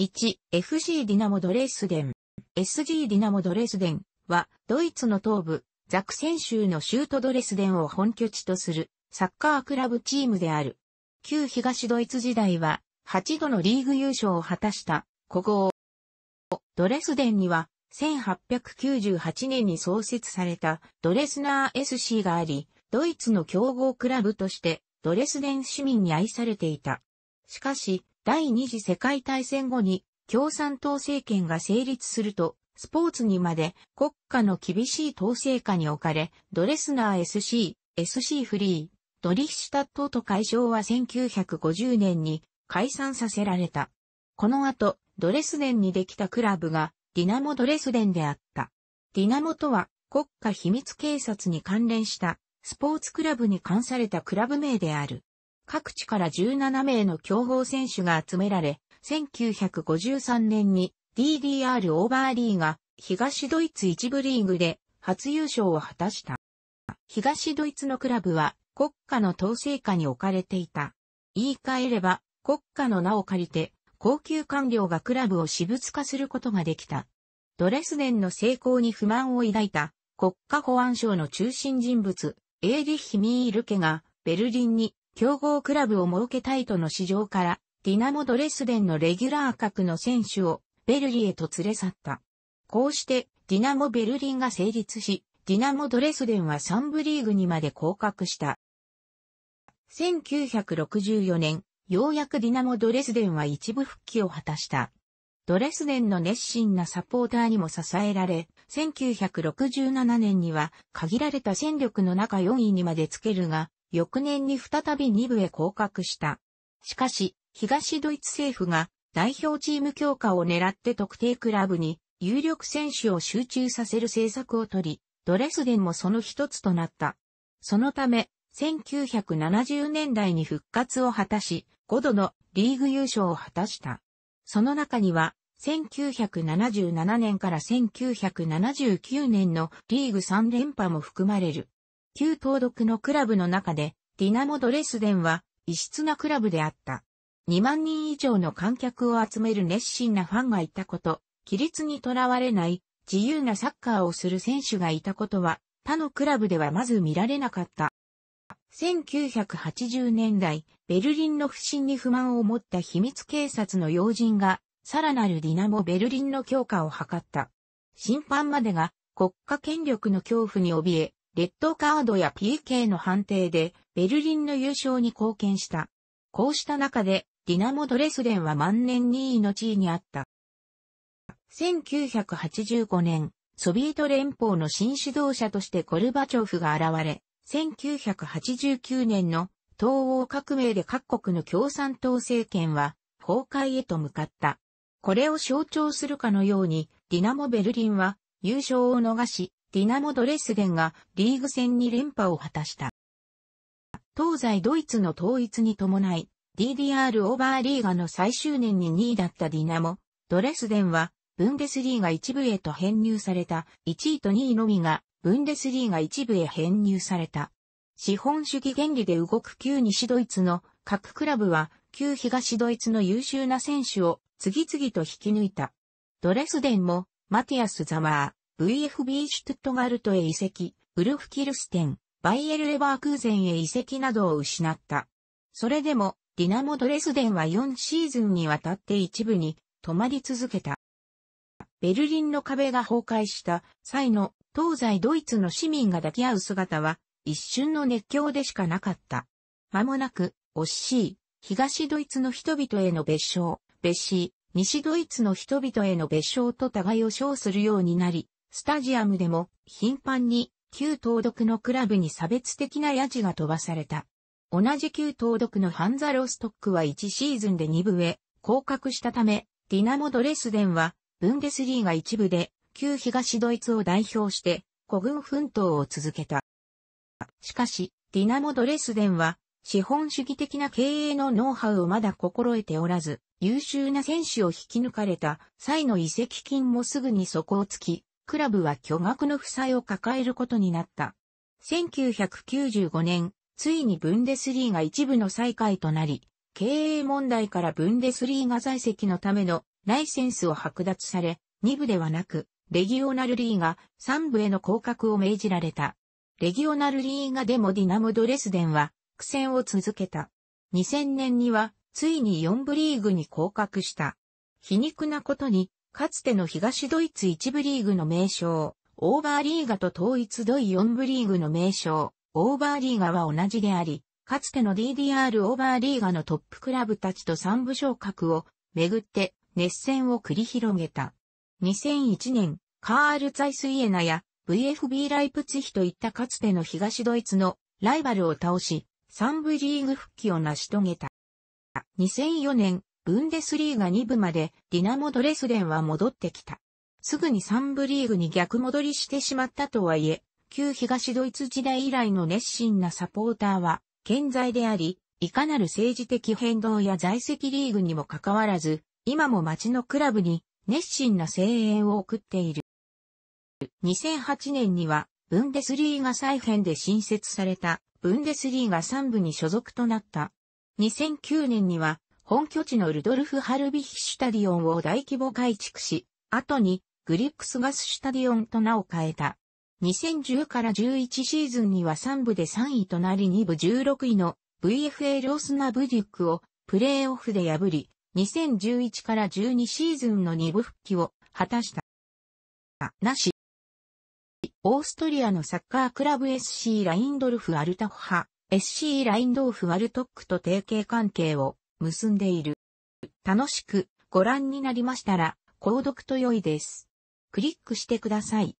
1、f g ディナモドレスデン。SG ディナモドレスデンは、ドイツの東部、ザクセン州の州都ドレスデンを本拠地とする、サッカークラブチームである。旧東ドイツ時代は、8度のリーグ優勝を果たした、古豪。ドレスデンには、1898年に創設されたドレスナー SC があり、ドイツの強豪クラブとしてドレスデン市民に愛されていた。しかし、第二次世界大戦後に共産党政権が成立すると、スポーツにまで国家の厳しい統制下に置かれ、ドレスナー SC、SC フリー、ドリヒシュタットと解消は1950年に解散させられた。この後、ドレスデンにできたクラブがディナモドレスデンであった。ディナモとは国家秘密警察に関連したスポーツクラブに関されたクラブ名である。各地から17名の競合選手が集められ、1953年に DDR オーバーリーが東ドイツ一部リーグで初優勝を果たした。東ドイツのクラブは国家の統制下に置かれていた。言い換えれば国家の名を借りて高級官僚がクラブを私物化することができた。ドレスデンの成功に不満を抱いた国家保安省の中心人物、エーリッヒ・ミール家がベルリンに強豪クラブを設けたいとの市場から、ディナモ・ドレスデンのレギュラー格の選手をベルリへと連れ去った。こうして、ディナモ・ベルリンが成立し、ディナモ・ドレスデンは3部リーグにまで降格した。1964年、ようやくディナモ・ドレスデンは一部復帰を果たした。ドレスデンの熱心なサポーターにも支えられ、1967年には限られた戦力の中4位にまでつけるが、翌年に再び2部へ降格した。しかし、東ドイツ政府が代表チーム強化を狙って特定クラブに有力選手を集中させる政策をとり、ドレスデンもその一つとなった。そのため、1970年代に復活を果たし、5度のリーグ優勝を果たした。その中には、1977年から1979年のリーグ3連覇も含まれる。旧東独のクラブの中で、ディナモ・ドレスデンは異質なクラブであった。2万人以上の観客を集める熱心なファンがいたこと、規律にとらわれない自由なサッカーをする選手がいたことは、他のクラブではまず見られなかった。1980年代、ベルリンの不審に不満を持った秘密警察の要人が、さらなるディナモ・ベルリンの強化を図った。審判までが国家権力の恐怖に怯え、レッドカードや PK の判定で、ベルリンの優勝に貢献した。こうした中で、ディナモ・ドレスデンは万年2位の地位にあった。1985年、ソビエト連邦の新指導者としてゴルバチョフが現れ、1989年の東欧革命で各国の共産党政権は崩壊へと向かった。これを象徴するかのように、ディナモ・ベルリンは優勝を逃し、ディナモ・ドレスデンがリーグ戦に連覇を果たした。東西ドイツの統一に伴い、DDR オーバーリーガの最終年に2位だったディナモ、ドレスデンは、ブンデスリーガ一部へと編入された1位と2位のみが、ブンデスリーガ一部へ編入された。資本主義原理で動く旧西ドイツの各クラブは、旧東ドイツの優秀な選手を次々と引き抜いた。ドレスデンも、マティアス・ザマー、VFB シュトゥットガルトへ移籍、ウルフキルステン、バイエル・レバークーゼンへ移籍などを失った。それでも、ディナモ・ドレスデンは4シーズンにわたって一部に止まり続けた。ベルリンの壁が崩壊した際の東西ドイツの市民が抱き合う姿は一瞬の熱狂でしかなかった。間もなく、惜しい、東ドイツの人々への別称、別詞、西ドイツの人々への別称と互いを称するようになり、スタジアムでも頻繁に旧東独のクラブに差別的なヤジが飛ばされた。同じ旧東独のハンザ・ロストックは1シーズンで2部へ降格したため、ディナモ・ドレスデンはブンデスリーが1部で旧東ドイツを代表して古軍奮闘を続けた。しかし、ディナモ・ドレスデンは資本主義的な経営のノウハウをまだ心得ておらず、優秀な選手を引き抜かれた際の移籍金もすぐに底をつき、クラブは巨額の負債を抱えることになった。1995年、ついにブンデスリーが一部の再開となり、経営問題からブンデスリーが在籍のためのライセンスを剥奪され、2部ではなく、レギオナルリーが3部への降格を命じられた。レギオナルリーガでもディナムドレスデンは苦戦を続けた。2000年にはついに4部リーグに降格した。皮肉なことにかつての東ドイツ一部リーグの名称、オーバーリーガと統一ドイ4部リーグの名称、オーバーリーガは同じであり、かつての DDR オーバーリーガのトップクラブたちと3部昇格をめぐって熱戦を繰り広げた。2001年、カール・ザイスイエナや VFB ライプツヒといったかつての東ドイツのライバルを倒し、3部リーグ復帰を成し遂げた。2004年、ブンデスリーガ2部までディナモ・ドレスデンは戻ってきた。すぐに3部リーグに逆戻りしてしまったとはいえ、旧東ドイツ時代以来の熱心なサポーターは健在であり、いかなる政治的変動や在籍リーグにもかかわらず、今も街のクラブに熱心な声援を送っている。2008年には、ブンデスリーガ再編で新設された、ブンデスリーガ3部に所属となった。2009年には、本拠地のルドルフ・ハルビヒ・シュタディオンを大規模改築し、後にグリックスガス・シュタディオンと名を変えた。2010から11シーズンには3部で3位となり2部16位の VFA ロスナ・ブデュックをプレーオフで破り、2011から12シーズンの2部復帰を果たした。なし。オーストリアのサッカークラブ SC ラインドルフ・アルタホ派、SC ラインドーフ・ワルトックと提携関係を結んでいる。楽しくご覧になりましたら、購読と良いです。クリックしてください。